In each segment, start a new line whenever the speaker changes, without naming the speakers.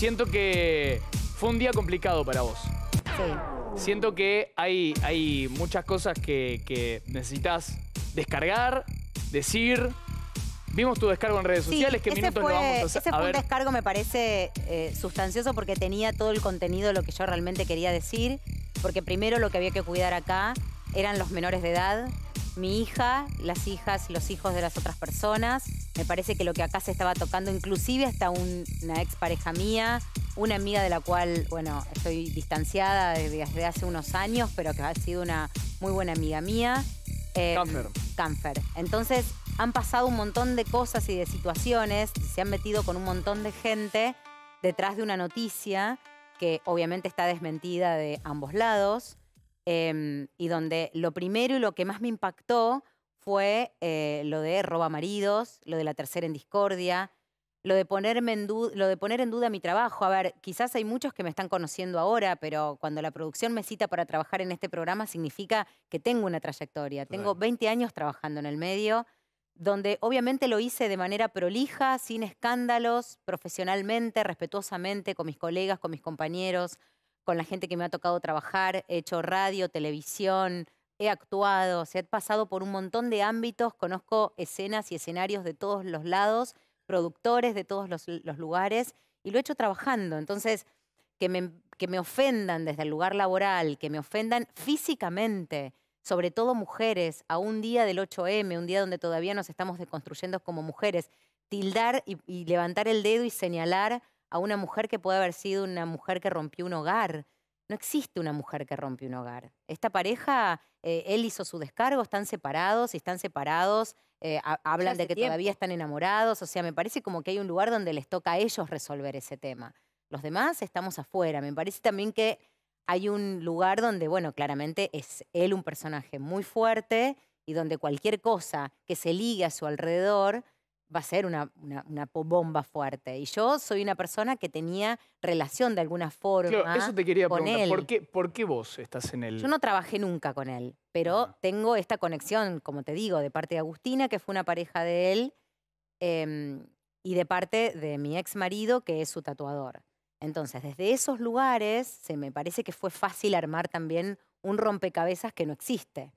siento que fue un día complicado para vos. Sí. Siento que hay, hay muchas cosas que, que necesitas descargar, decir. Vimos tu descargo en redes sociales, sí, qué minutos vamos a hacer. Ese fue un descargo, me parece eh, sustancioso porque tenía todo el contenido, de lo que yo realmente quería decir. Porque primero lo que había que cuidar acá eran los menores de edad, mi hija, las hijas y los hijos de las otras personas. Me parece que lo que acá se estaba tocando, inclusive hasta una pareja mía, una amiga de la cual, bueno, estoy distanciada desde, hace unos años, pero que ha sido una muy buena amiga mía. Eh, Canfer. Entonces, han pasado un montón de cosas y de situaciones, se han metido con un montón de gente detrás de una noticia que obviamente está desmentida de ambos lados, em, y donde lo primero y lo que más me impactó fue eh, lo de roba maridos, lo de la tercera en discordia, lo de, poner en duda mi trabajo. A ver, quizás hay muchos que me están conociendo ahora, pero cuando la producción me cita para trabajar en este programa significa que tengo una trayectoria. Tengo 20 años trabajando en el medio, donde obviamente lo hice de manera prolija, sin escándalos, profesionalmente, respetuosamente, con mis colegas, con mis compañeros, con la gente que me ha tocado trabajar. He hecho radio, televisión, he actuado, se ha pasado por un montón de ámbitos, conozco escenas y escenarios de todos los lados, productores de todos los, lugares, y lo he hecho trabajando. Entonces, que me, ofendan desde el lugar laboral, que me ofendan físicamente, sobre todo mujeres, a un día del 8M, un día donde todavía nos estamos deconstruyendo como mujeres, tildar y levantar el dedo y señalar a una mujer que puede haber sido una mujer que rompió un hogar, no existe una mujer que rompe un hogar. Esta pareja, eh, él hizo su descargo, están separados y están separados, eh, hablan de que todavía están enamorados, o sea, me parece como que hay un lugar donde les toca a ellos resolver ese tema. Los demás estamos afuera. Me parece también que hay un lugar donde, bueno, claramente es él un personaje muy fuerte y donde cualquier cosa que se ligue a su alrededor va a ser una, bomba fuerte. Y yo soy una persona que tenía relación de alguna forma. Claro, eso te quería con ¿Por, qué, ¿Por vos estás en él? Yo no trabajé nunca con él, pero tengo esta conexión, como te digo, de parte de Agustina, que fue una pareja de él, em, y de parte de mi ex marido, que es su tatuador. Entonces, desde esos lugares, se me parece que fue fácil armar también un rompecabezas que no existe.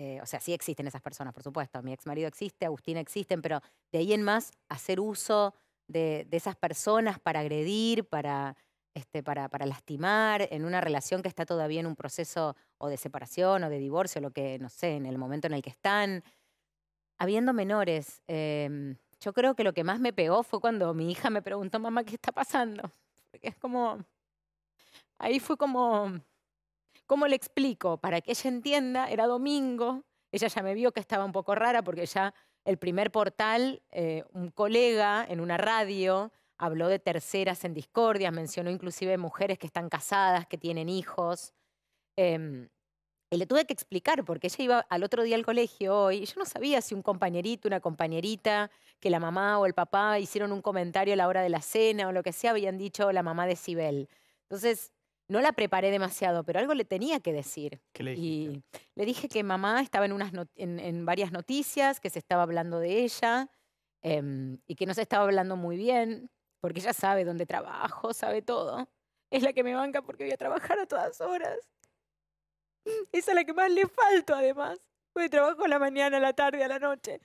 Eh, o sea, sí existen esas personas, por supuesto. Mi ex marido existe, Agustín existen, pero de ahí en más hacer uso de, de esas personas para agredir, para, este, para, para, lastimar, en una relación que está todavía en un proceso o de separación o de divorcio, lo que, no sé, en el momento en el que están. Habiendo menores, em, yo creo que lo que más me pegó fue cuando mi hija me preguntó, mamá, ¿qué está pasando? Porque es como, ahí fue como, ¿Cómo le explico? Para que ella entienda, era domingo, ella ya me vio que estaba un poco rara porque ya el primer portal, eh, un colega en una radio habló de terceras en discordias, mencionó inclusive mujeres que están casadas, que tienen hijos. Em, y le tuve que explicar, porque ella iba al otro día al colegio hoy, y yo no sabía si un compañerito, una compañerita, que la mamá o el papá hicieron un comentario a la hora de la cena o lo que sea, habían dicho la mamá de Sibel. Entonces, no la preparé demasiado, pero algo le tenía que decir. ¿Qué le Y le dije que mamá estaba en, varias noticias, que se estaba hablando de ella em, y que no se estaba hablando muy bien, porque ella sabe dónde trabajo, sabe todo. Es la que me banca porque voy a trabajar a todas horas. Es la que más le falto, además. Porque trabajo a la mañana, a la tarde, a la noche.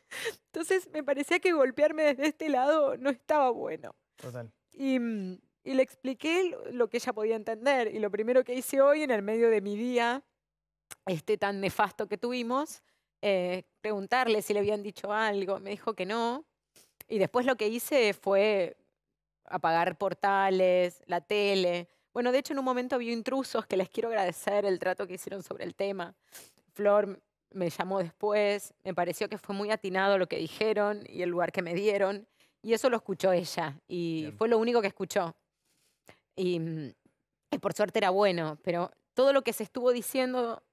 Entonces me parecía que golpearme desde este lado no estaba bueno. Total. Y mm, y le expliqué lo que ella podía entender. Y lo primero que hice hoy, en el medio de mi día, este tan nefasto que tuvimos, eh, preguntarle si le habían dicho algo. Me dijo que no. Y después lo que hice fue apagar portales, la tele. Bueno, de hecho en un momento había intrusos que les quiero agradecer el trato que hicieron sobre el tema. Flor me llamó después, me pareció que fue muy atinado lo que dijeron y el lugar que me dieron. Y eso lo escuchó ella y fue lo único que escuchó. Mm, y, por suerte era bueno, pero todo lo que se estuvo diciendo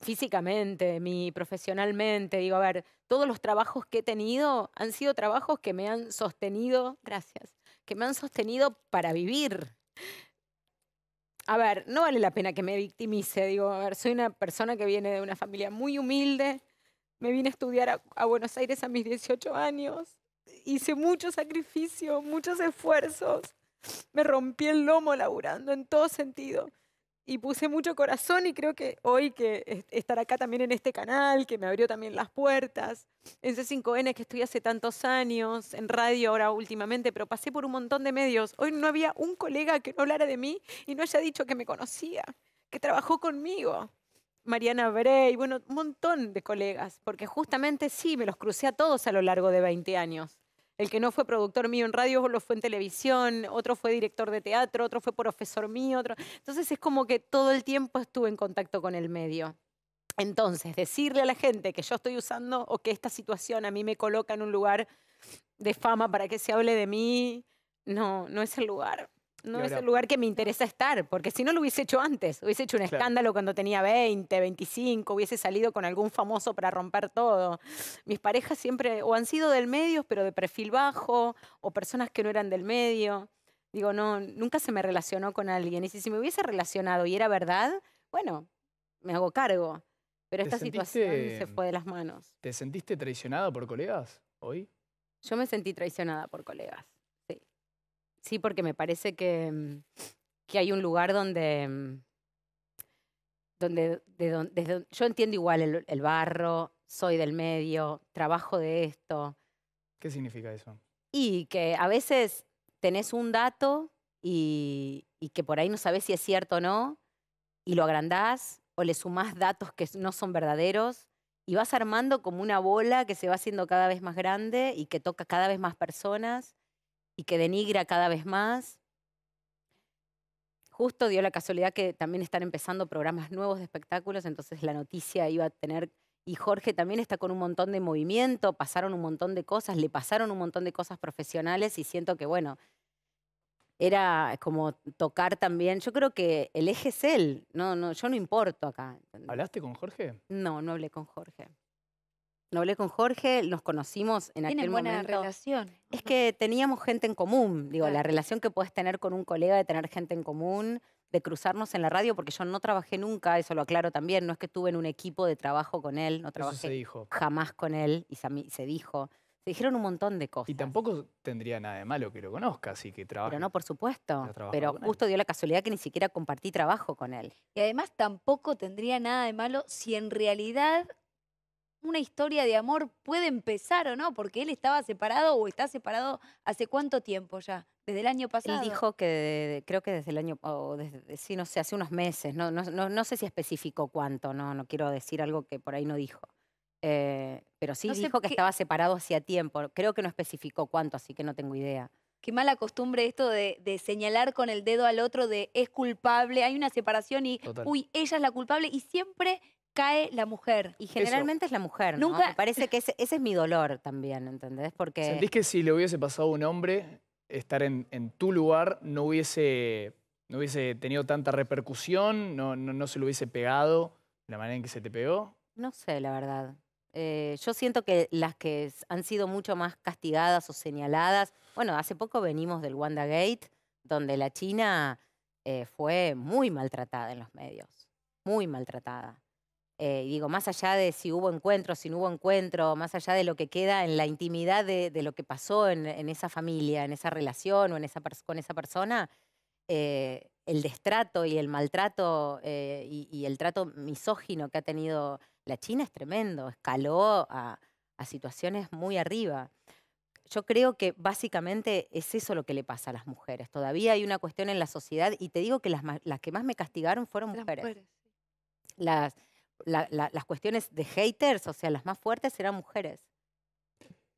físicamente, profesionalmente. Digo, a ver, todos los trabajos que he tenido han sido trabajos que me han sostenido, gracias, que me han sostenido para vivir. A ver, no vale la pena que me victimice. Digo, a ver, soy una persona que viene de una familia muy humilde. Me vine a estudiar a, a Buenos Aires a mis 18 años. Hice mucho sacrificio, muchos esfuerzos. me rompí el lomo laburando en todo sentido. Y puse mucho corazón y creo que hoy que estar acá también en este canal, que me abrió también las puertas, en C5N que estuve hace tantos años, en radio ahora últimamente, pero pasé por un montón de medios. Hoy no había un colega que no hablara de mí y no haya dicho que me conocía, que trabajó conmigo. Mariana Bray, bueno, un montón de colegas, porque justamente sí, me los crucé a todos a lo largo de 20 años. El que no fue productor mío en radio, lo fue en televisión, otro fue director de teatro, otro fue profesor mío, otro... Entonces es como que todo el tiempo estuve en contacto con el medio. Entonces, decirle a la gente que yo estoy usando o que esta situación a mí me coloca en un lugar de fama para que se hable de mí, no, no es el lugar no es el lugar que me interesa estar, porque si no lo hubiese hecho antes, hubiese hecho un escándalo cuando tenía 20, 25, hubiese salido con algún famoso para romper todo. Mis parejas siempre o han sido del medio, pero de perfil bajo, o personas que no eran del medio. Digo, no, nunca se me relacionó con alguien. Y si, me hubiese relacionado y era verdad, bueno, me hago cargo. Pero esta situación se fue de las manos. ¿Te sentiste traicionada por colegas hoy? Yo me sentí traicionada por colegas. Sí, porque me parece que, mm, hay un lugar donde, mm, donde, yo entiendo igual el, barro, soy del medio, trabajo de esto. ¿Qué significa eso? Y que a veces tenés un dato y, que por ahí no sabes si es cierto o no, y lo agrandás o le sumás datos que no son verdaderos, y vas armando como una bola que se va haciendo cada vez más grande y que toca cada vez más personas, y que denigra cada vez más. Justo dio la casualidad que también están empezando programas nuevos de espectáculos, entonces la noticia iba a tener... Y Jorge también está con un montón de movimiento, pasaron un montón de cosas, le pasaron un montón de cosas profesionales y siento que, bueno, era como tocar también. Yo creo que el eje es él, no, no, yo no importo acá. ¿Hablaste con Jorge? No, no hablé con Jorge no hablé con Jorge, nos conocimos en aquel buena relación. Es que teníamos gente en común, digo, la relación que puedes tener con un colega de tener gente en común, de cruzarnos en la radio, porque yo no trabajé nunca, eso lo aclaro también, no es que estuve en un equipo de trabajo con él, no trabajé jamás con él y se dijo. Se dijeron un montón de cosas. Y tampoco tendría nada de malo que lo conozcas y que trabajes. Pero no, por supuesto. Pero justo dio la casualidad que ni siquiera compartí trabajo con él. Y además tampoco tendría nada de malo si en realidad una historia de amor puede empezar o no, porque él estaba separado o está separado hace cuánto tiempo ya, desde el año pasado. dijo que creo que desde el año, o desde, sí, no sé, hace unos meses, no, no, sé si especificó cuánto, no, no quiero decir algo que por ahí no dijo. Eh, pero sí dijo que, estaba separado hacía tiempo, creo que no especificó cuánto, así que no tengo idea. Qué mala costumbre esto de, señalar con el dedo al otro de es culpable, hay una separación y, uy, ella es la culpable y siempre cae la mujer. Y generalmente es la mujer, ¿no? Nunca... parece que ese, es mi dolor también, ¿entendés? Porque... ¿Sentís que si le hubiese pasado a un hombre estar en, tu lugar no hubiese, no hubiese tenido tanta repercusión? No, no, se le hubiese pegado la manera en que se te pegó? No sé, la verdad. Eh, yo siento que las que han sido mucho más castigadas o señaladas, bueno, hace poco venimos del WandaGate, donde la China eh, fue muy maltratada en los medios, muy maltratada. Eh, digo, más allá de si hubo encuentro, si no hubo encuentro, más allá de lo que queda en la intimidad de, de lo que pasó en, en, esa familia, en esa relación o en esa con esa persona, eh, el destrato y el maltrato eh, y, el trato misógino que ha tenido la China es tremendo, escaló a, a situaciones muy arriba. Yo creo que básicamente es eso lo que le pasa a las mujeres. Todavía hay una cuestión en la sociedad y te digo que las, las que más me castigaron fueron mujeres. Las mujeres. Las, las cuestiones de haters, o sea, las más fuertes eran mujeres.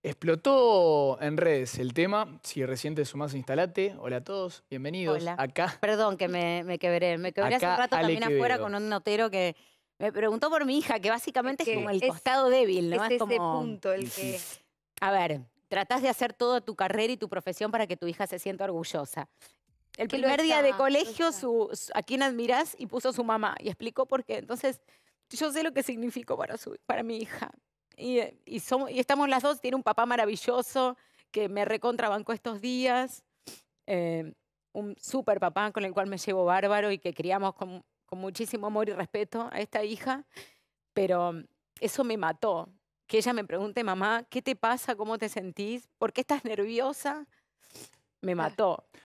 Explotó en redes el tema. Si reciente te sumás Instalate, hola a todos, bienvenidos. Acá. Perdón que me, quebré. Me quebré hace rato también afuera con un notero que me preguntó por mi hija, que básicamente es, como el costado débil, ¿no? Es, es punto el que. A ver, tratás de hacer toda tu carrera y tu profesión para que tu hija se sienta orgullosa. El primer día de colegio, a quien admirás y puso su mamá y explicó por qué. Entonces yo sé lo que significa para, su, para mi hija. Y, eh, y, somos, y estamos las dos, tiene un papá maravilloso que me recontrabancó estos días, eh, un súper papá con el cual me llevo bárbaro y que criamos con, con muchísimo amor y respeto a esta hija, pero mm, eso me mató, que ella me pregunte, mamá, ¿qué te pasa? ¿Cómo te sentís? ¿Por qué estás nerviosa? Me mató.